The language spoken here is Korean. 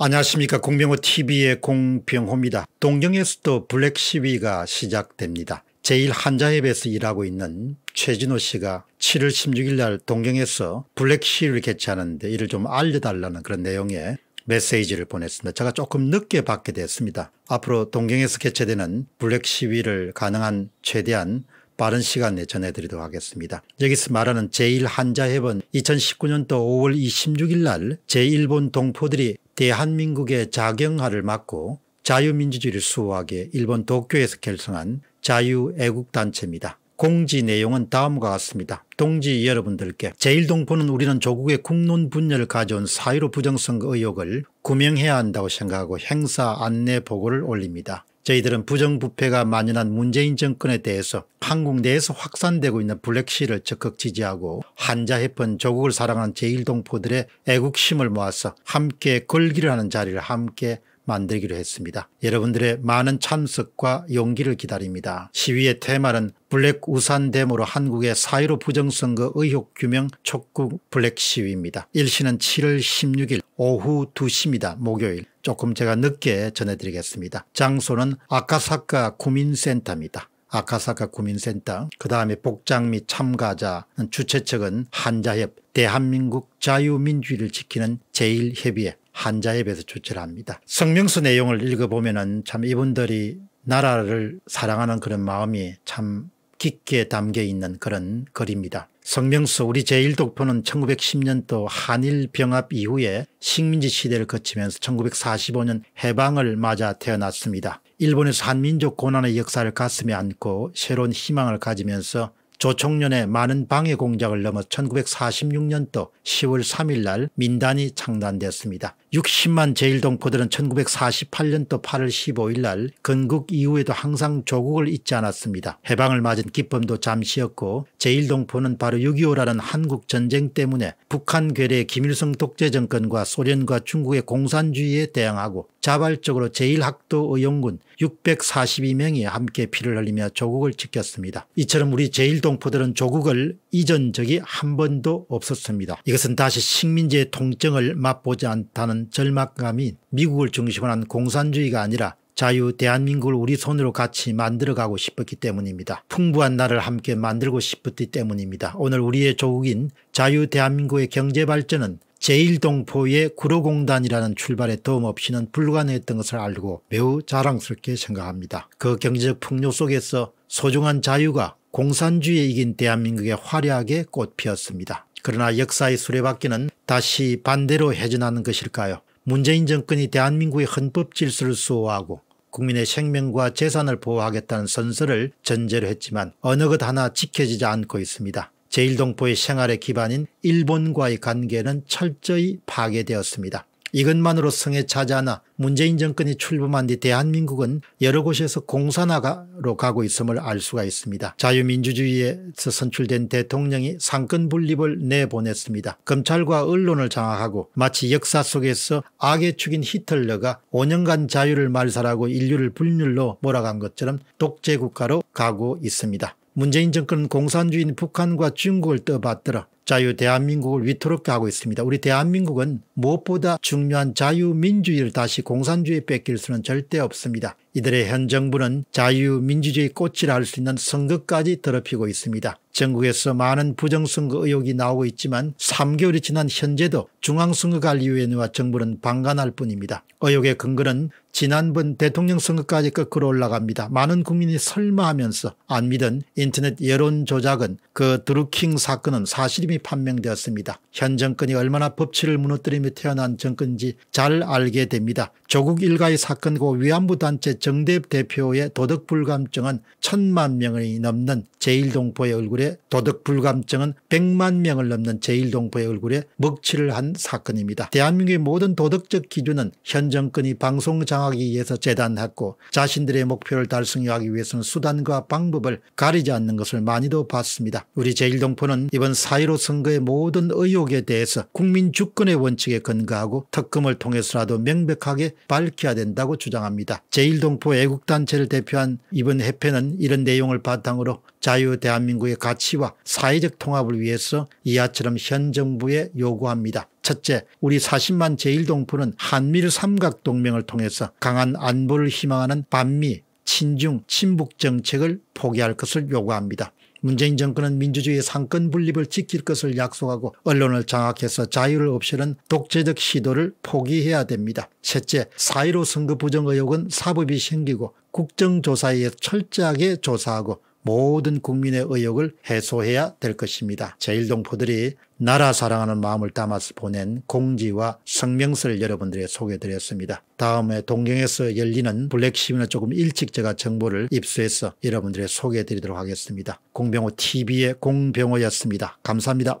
안녕하십니까 공병호TV의 공병호입니다. 동경에서도 블랙 시위가 시작됩니다. 제1한자협에서 일하고 있는 최진호 씨가 7월 16일 날 동경에서 블랙 시위를 개최하는데 이를 좀 알려달라는 그런 내용의 메시지를 보냈습니다. 제가 조금 늦게 받게 됐습니다. 앞으로 동경에서 개최되는 블랙 시위를 가능한 최대한 빠른 시간 내 전해드리도록 하겠습니다. 여기서 말하는 제1한자협은 2019년도 5월 26일 날 제1본 동포들이 대한민국의 자경화를 막고 자유민주주의를 수호하게 일본 도쿄에서 결성한 자유애국단체입니다. 공지 내용은 다음과 같습니다. 동지 여러분들께 제1동포는 우리는 조국의 국론 분열을 가져온 사유로 부정선거 의혹을 구명해야 한다고 생각하고 행사 안내 보고를 올립니다. 저희들은 부정부패가 만연한 문재인 정권에 대해서 한국 내에서 확산되고 있는 블랙시를 적극 지지하고 한자해픈 조국을 사랑하는 제1동포들의 애국심을 모아서 함께 걸기를 하는 자리를 함께 만들기로 했습니다. 여러분들의 많은 참석과 용기를 기다립니다. 시위의 테마는 블랙 우산 데으로 한국의 사유로 부정선거 의혹 규명 촉구 블랙 시위입니다. 일시는 7월 16일 오후 2시입니다. 목요일 조금 제가 늦게 전해드리겠습니다. 장소는 아카사카 구민센터입니다. 아카사카 구민센터 그 다음에 복장 및 참가자 주최측은 한자협 대한민국 자유민주를 지키는 제1협의회 한자에 비해서 주체를 합니다. 성명수 내용을 읽어보면 참 이분들이 나라를 사랑하는 그런 마음이 참 깊게 담겨 있는 그런 글입니다. 성명수 우리 제1독포는 1910년도 한일병합 이후에 식민지 시대를 거치면서 1945년 해방을 맞아 태어났습니다. 일본에서 한민족 고난의 역사를 가슴에 안고 새로운 희망을 가지면서 조총련의 많은 방해 공작을 넘어 1946년도 10월 3일 날 민단이 창단됐습니다. 60만 제일동포들은 1948년도 8월 15일 날 건국 이후에도 항상 조국을 잊지 않았습니다. 해방을 맞은 기쁨도 잠시였고 제일동포는 바로 6.25라는 한국전쟁 때문에 북한 괴뢰 의 김일성 독재 정권과 소련과 중국의 공산주의에 대항하고 자발적으로 제1학도 의용군 642명이 함께 피를 흘리며 조국을 지켰습니다. 이처럼 우리 제1동포들은 조국을 잊은 적이 한 번도 없었습니다. 이것은 다시 식민지의 통증을 맛보지 않다는 대한 절막감이 미국을 중심으로 한 공산주의가 아니라 자유 대한민국을 우리 손으로 같이 만들어가고 싶었기 때문입니다. 풍부한 나를 함께 만들고 싶었기 때문입니다. 오늘 우리의 조국인 자유 대한민국의 경제발전은 제1동포의 구로공단이라는 출발에 도움 없이는 불가능했던 것을 알고 매우 자랑스럽게 생각합니다. 그 경제적 풍요 속에서 소중한 자유가 공산주의에 이긴 대한민국에 화려하게 꽃피었습니다. 그러나 역사의 수레바퀴는 다시 반대로 회전하는 것일까요? 문재인 정권이 대한민국의 헌법 질서를 수호하고 국민의 생명과 재산을 보호하겠다는 선서를 전제로 했지만 어느 것 하나 지켜지지 않고 있습니다. 제1동포의 생활의 기반인 일본과의 관계는 철저히 파괴되었습니다. 이것만으로 성에 차지 않아 문재인 정권이 출범한 뒤 대한민국은 여러 곳에서 공산화로 가고 있음을 알 수가 있습니다. 자유민주주의에서 선출된 대통령이 상권 분립을 내보냈습니다. 검찰과 언론을 장악하고 마치 역사 속에서 악의 축인 히틀러가 5년간 자유를 말살하고 인류를 불열로 몰아간 것처럼 독재국가로 가고 있습니다. 문재인 정권은 공산주의인 북한과 중국을 떠받들어 자유 대한민국을 위태롭게 하고 있습니다. 우리 대한민국은 무엇보다 중요한 자유민주주의를 다시 공산주의에 뺏길 수는 절대 없습니다. 이들의 현 정부는 자유민주주의 꽃이라 할 수 있는 선거까지 더럽히고 있습니다. 전국에서 많은 부정선거 의혹이 나오고 있지만 3개월이 지난 현재도 중앙선거관리위원회와 정부는 방관할 뿐입니다. 의혹의 근거는 지난번 대통령 선거까지 거꾸로 올라갑니다. 많은 국민이 설마하면서 안 믿은 인터넷 여론 조작은 그 드루킹 사건은 사실임이 무혐의 판명되었습니다. 현 정권이 얼마나 법치를 무너뜨리며 태어난 정권인지 잘 알게 됩니다. 조국 일가의 사건과 위안부 단체 정대협 대표의 도덕 불감증은 천만 명이 넘는 제1동포의 얼굴에 도덕 불감증은 백만 명을 넘는 제1동포의 얼굴에 먹칠을 한 사건입니다. 대한민국의 모든 도덕적 기준은 현 정권이 방송 장악에 의해서 재단했고 자신들의 목표를 달성하기 위해서는 수단과 방법을 가리지 않는 것을 많이도 봤습니다. 우리 제1동포는 이번 4.15 선거의 모든 의혹에 대해서 국민 주권의 원칙에 근거하고 특검을 통해서라도 명백하게 밝혀야 된다고 주장합니다. 제1동포 애국단체를 대표한 이번 해패는 이런 내용을 바탕으로 자유 대한민국의 가치와 사회적 통합을 위해서 이하처럼 현 정부에 요구합니다. 첫째, 우리 40만 제1동포는 한미일 삼각동맹을 통해서 강한 안보를 희망하는 반미, 친중, 친북 정책을 포기할 것을 요구합니다. 문재인 정권은 민주주의 상권 분립을 지킬 것을 약속하고 언론을 장악해서 자유를 없애는 독재적 시도를 포기해야 됩니다. 셋째, 사1로 선거 부정 의혹은 사법이 생기고 국정조사에 철저하게 조사하고 모든 국민의 의욕을 해소해야 될 것입니다. 제일동포들이 나라 사랑하는 마음을 담아서 보낸 공지와 성명서를 여러분들에게 소개드렸습니다. 다음에 동경에서 열리는 블랙시민은 조금 일찍 제가 정보를 입수해서 여러분들에게 소개해드리도록 하겠습니다. 공병호 TV의 공병호였습니다. 감사합니다.